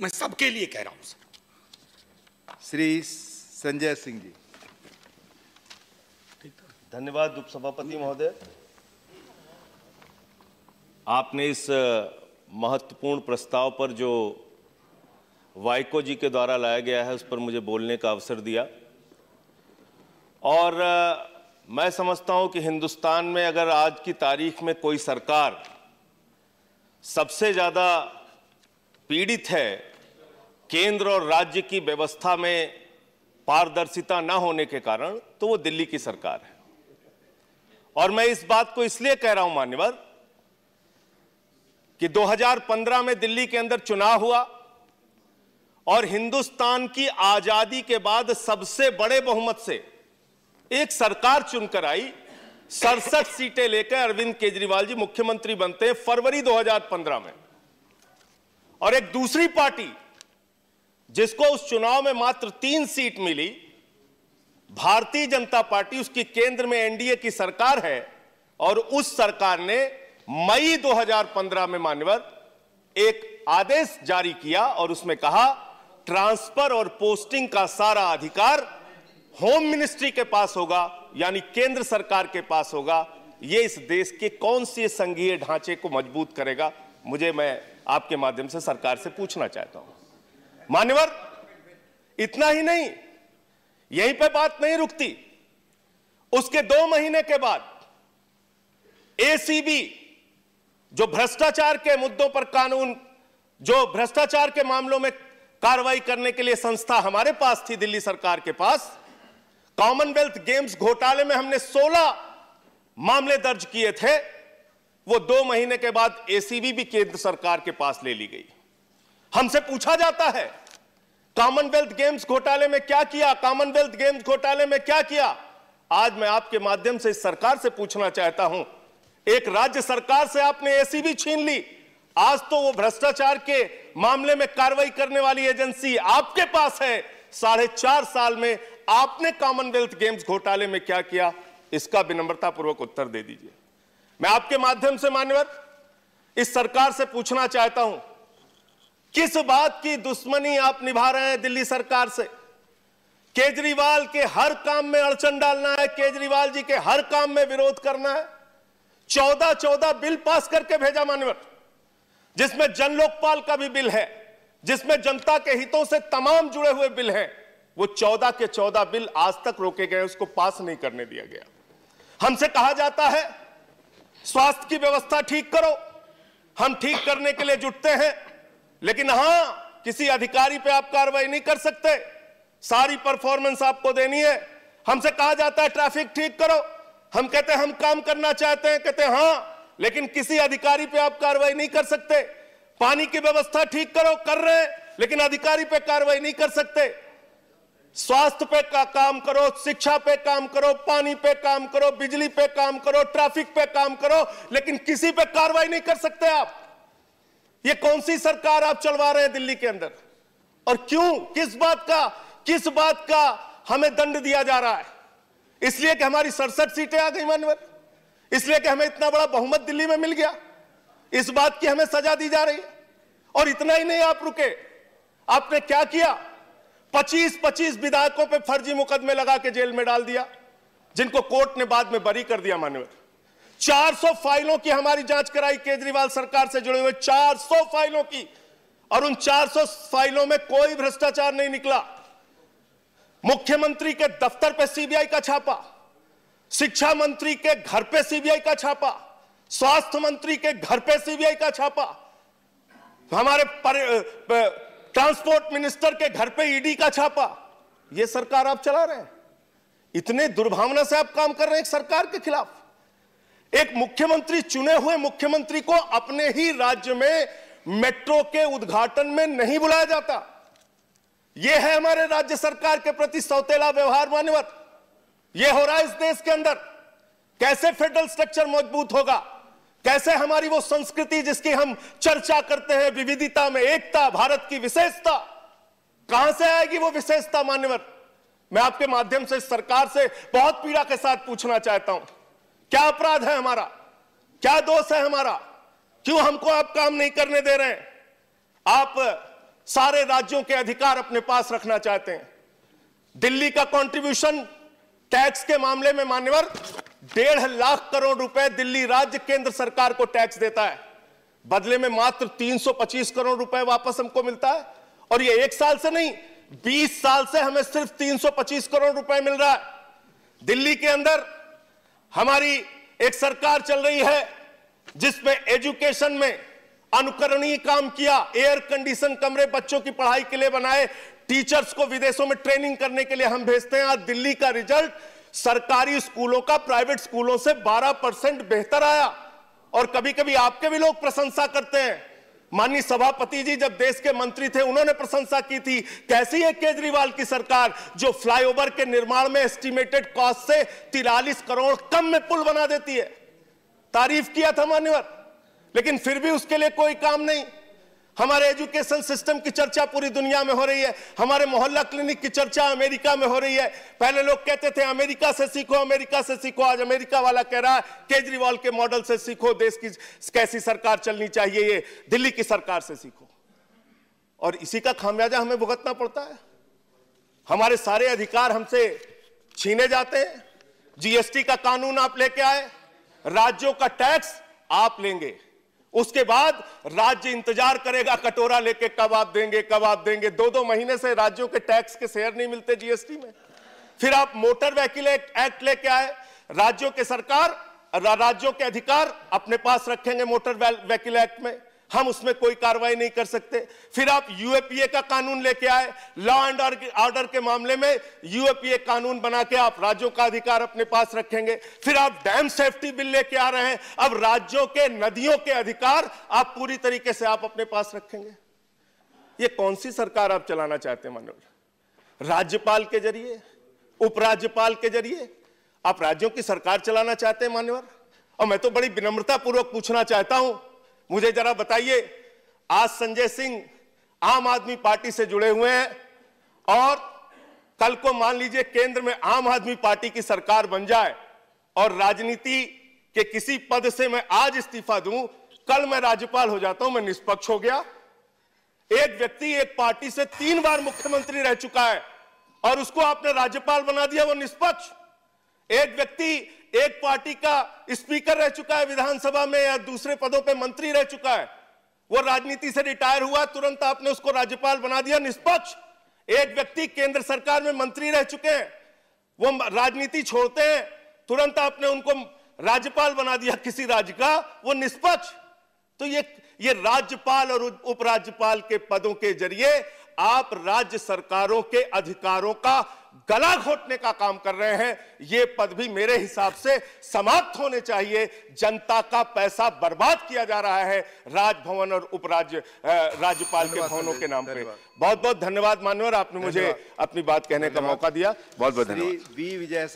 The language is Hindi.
मैं सबके लिए कह रहा हूं सर श्री संजय सिंह जी धन्यवाद उपसभापति महोदय आपने इस महत्वपूर्ण प्रस्ताव पर जो वाइको जी के द्वारा लाया गया है उस पर मुझे बोलने का अवसर दिया और मैं समझता हूं कि हिंदुस्तान में अगर आज की तारीख में कोई सरकार सबसे ज़्यादा पीड़ित है केंद्र और राज्य की व्यवस्था में पारदर्शिता ना होने के कारण तो वो दिल्ली की सरकार है और मैं इस बात को इसलिए कह रहा हूं मान्यवर कि 2015 में दिल्ली के अंदर चुनाव हुआ और हिंदुस्तान की आजादी के बाद सबसे बड़े बहुमत से एक सरकार चुनकर आई सड़सठ सीटें लेकर अरविंद केजरीवाल जी मुख्यमंत्री बनते फरवरी 2015 में और एक दूसरी पार्टी जिसको उस चुनाव में मात्र तीन सीट मिली भारतीय जनता पार्टी उसकी केंद्र में एनडीए की सरकार है और उस सरकार ने मई 2015 में मान्यवर एक आदेश जारी किया और उसमें कहा ट्रांसफर और पोस्टिंग का सारा अधिकार होम मिनिस्ट्री के पास होगा यानी केंद्र सरकार के पास होगा यह इस देश के कौन से संघीय ढांचे को मजबूत करेगा मुझे मैं आपके माध्यम से सरकार से पूछना चाहता हूं मान्यवर इतना ही नहीं यहीं पर बात नहीं रुकती उसके दो महीने के बाद एसीबी जो भ्रष्टाचार के मुद्दों पर कानून जो भ्रष्टाचार के मामलों में कार्रवाई करने के लिए संस्था हमारे पास थी दिल्ली सरकार के पास कॉमनवेल्थ गेम्स घोटाले में हमने 16 मामले दर्ज किए थे वो दो महीने के बाद एसीबी भी केंद्र सरकार के पास ले ली गई हमसे पूछा जाता है कॉमनवेल्थ गेम्स घोटाले में क्या किया कॉमनवेल्थ गेम्स घोटाले में क्या किया आज मैं आपके माध्यम से सरकार से पूछना चाहता हूं एक राज्य सरकार से आपने एसीबी छीन ली आज तो वो भ्रष्टाचार के मामले में कार्रवाई करने वाली एजेंसी आपके पास है साढ़े चार साल में आपने कॉमनवेल्थ गेम्स घोटाले में क्या किया इसका विनम्रतापूर्वक उत्तर दे दीजिए मैं आपके माध्यम से मान्यवर इस सरकार से पूछना चाहता हूं किस बात की दुश्मनी आप निभा रहे हैं दिल्ली सरकार से केजरीवाल के हर काम में अड़चन डालना है केजरीवाल जी के हर काम में विरोध करना है चौदह चौदह बिल पास करके भेजा मान्यवर जिसमें जन लोकपाल का भी बिल है जिसमें जनता के हितों से तमाम जुड़े हुए बिल हैं वो चौदह के चौदह बिल आज तक रोके गए उसको पास नहीं करने दिया गया हमसे कहा जाता है स्वास्थ्य की व्यवस्था ठीक करो हम ठीक करने के लिए जुटते हैं लेकिन हां किसी अधिकारी पे आप कार्रवाई नहीं कर सकते सारी परफॉर्मेंस आपको देनी है हमसे कहा जाता है ट्रैफिक ठीक करो हम कहते हैं हम काम करना चाहते हैं कहते हैं हां लेकिन किसी अधिकारी पे आप कार्रवाई नहीं कर सकते पानी की व्यवस्था ठीक करो कर रहे हैं लेकिन अधिकारी पे कार्रवाई नहीं कर सकते स्वास्थ्य पे का काम करो शिक्षा पे काम करो पानी पे काम करो बिजली पे काम करो ट्रैफिक पे काम करो लेकिन किसी पे कार्रवाई नहीं कर सकते आप ये कौन सी सरकार आप चलवा रहे हैं दिल्ली के अंदर और क्यों किस बात का किस बात का हमें दंड दिया जा रहा है इसलिए कि हमारी सड़सठ सीटें आ गई मानवर इसलिए कि हमें इतना बड़ा बहुमत दिल्ली में मिल गया इस बात की हमें सजा दी जा रही है और इतना ही नहीं आप रुके आपने क्या किया पच्चीस पच्चीस विधायकों पे फर्जी मुकदमे लगा के जेल में डाल दिया जिनको कोर्ट ने बाद में बरी कर दिया मान्यवर 400 फाइलों की हमारी जांच कराई केजरीवाल सरकार से जुड़े हुए 400 फाइलों की और उन 400 फाइलों में कोई भ्रष्टाचार नहीं निकला मुख्यमंत्री के दफ्तर पे सीबीआई का छापा शिक्षा मंत्री के घर पे सीबीआई का छापा स्वास्थ्य मंत्री के घर पे सीबीआई का छापा हमारे ट्रांसपोर्ट मिनिस्टर के घर पे ईडी का छापा ये सरकार आप चला रहे हैं इतने दुर्भावना से आप काम कर रहे हैं एक सरकार के खिलाफ एक मुख्यमंत्री चुने हुए मुख्यमंत्री को अपने ही राज्य में मेट्रो के उद्घाटन में नहीं बुलाया जाता यह है हमारे राज्य सरकार के प्रति सौतेला व्यवहार मान्यवत यह हो रहा है इस देश के अंदर कैसे फेडरल स्ट्रक्चर मजबूत होगा कैसे हमारी वो संस्कृति जिसकी हम चर्चा करते हैं विविधता में एकता भारत की विशेषता कहां से आएगी वो विशेषता मान्यवर मैं आपके माध्यम से सरकार से बहुत पीड़ा के साथ पूछना चाहता हूं क्या अपराध है हमारा क्या दोष है हमारा क्यों हमको आप काम नहीं करने दे रहे हैं आप सारे राज्यों के अधिकार अपने पास रखना चाहते हैं दिल्ली का कंट्रीब्यूशन टैक्स के मामले में मान्यवर डेढ़ लाख करोड़ रुपए दिल्ली राज्य केंद्र सरकार को टैक्स देता है बदले में मात्र 325 करोड़ रुपए वापस हमको मिलता है और ये एक साल से नहीं 20 साल से हमें सिर्फ 325 करोड़ रुपए मिल रहा है दिल्ली के अंदर हमारी एक सरकार चल रही है जिसमें एजुकेशन में अनुकरणीय काम किया एयर कंडीशन कमरे बच्चों की पढ़ाई के लिए बनाए टीचर्स को विदेशों में ट्रेनिंग करने के लिए हम भेजते हैं आज दिल्ली का रिजल्ट सरकारी स्कूलों का प्राइवेट स्कूलों से 12 परसेंट बेहतर आया और कभी कभी आपके भी लोग प्रशंसा करते हैं माननीय सभापति जी जब देश के मंत्री थे उन्होंने प्रशंसा की थी कैसी है केजरीवाल की सरकार जो फ्लाईओवर के निर्माण में एस्टिमेटेड कॉस्ट से तिरालीस करोड़ कम में पुल बना देती है तारीफ किया था मान्यवर लेकिन फिर भी उसके लिए कोई काम नहीं हमारे एजुकेशन सिस्टम की चर्चा पूरी दुनिया में हो रही है हमारे मोहल्ला क्लिनिक की चर्चा अमेरिका में हो रही है पहले लोग कहते थे अमेरिका से सीखो अमेरिका से सीखो आज अमेरिका वाला कह रहा है केजरीवाल के मॉडल से सीखो देश की कैसी सरकार चलनी चाहिए ये दिल्ली की सरकार से सीखो और इसी का खामियाजा हमें भुगतना पड़ता है हमारे सारे अधिकार हमसे छीने जाते हैं जीएसटी का कानून आप लेके आए राज्यों का टैक्स आप लेंगे उसके बाद राज्य इंतजार करेगा कटोरा लेके कब आप देंगे कब आप देंगे दो दो महीने से राज्यों के टैक्स के शेयर नहीं मिलते जीएसटी में फिर आप मोटर व्हीकल एक्ट लेके आए राज्यों के सरकार राज्यों के अधिकार अपने पास रखेंगे मोटर व्हीकल एक्ट में हम उसमें कोई कार्रवाई नहीं कर सकते फिर आप यूएपीए का कानून लेके आए लॉ एंड ऑर्डर के मामले में यूएपीए कानून बना के आप राज्यों का अधिकार अपने पास रखेंगे फिर आप डैम सेफ्टी बिल लेके आ रहे हैं अब राज्यों के नदियों के अधिकार आप पूरी तरीके से आप अपने पास रखेंगे ये कौन सी सरकार आप चलाना चाहते हैं मनोहर राज्यपाल के जरिए उपराज्यपाल के जरिए आप राज्यों की सरकार चलाना चाहते हैं मान्यवर और मैं तो बड़ी विनम्रता पूर्वक पूछना चाहता हूं मुझे जरा बताइए आज संजय सिंह आम आदमी पार्टी से जुड़े हुए हैं और कल को मान लीजिए केंद्र में आम आदमी पार्टी की सरकार बन जाए और राजनीति के किसी पद से मैं आज इस्तीफा दूं कल मैं राज्यपाल हो जाता हूं मैं निष्पक्ष हो गया एक व्यक्ति एक पार्टी से तीन बार मुख्यमंत्री रह चुका है और उसको आपने राज्यपाल बना दिया वो निष्पक्ष एक व्यक्ति एक पार्टी का स्पीकर रह चुका है विधानसभा में या दूसरे पदों पे मंत्री रह चुका है वो राजनीति से रिटायर हुआ तुरंत आपने उसको राज्यपाल बना दिया निष्पक्ष एक व्यक्ति केंद्र सरकार में मंत्री रह चुके हैं वो राजनीति छोड़ते हैं तुरंत आपने उनको राज्यपाल बना दिया किसी राज्य का वो निष्पक्ष तो ये ये राज्यपाल और उपराज्यपाल के पदों के जरिए आप राज्य सरकारों के अधिकारों का गला घोटने का काम कर रहे हैं ये पद भी मेरे हिसाब से समाप्त होने चाहिए जनता का पैसा बर्बाद किया जा रहा है राजभवन और उपराज्य राज्यपाल के भवनों के नाम पे बहुत बहुत धन्यवाद और आपने मुझे अपनी बात कहने का मौका दिया बहुत बहुत धन्यवाद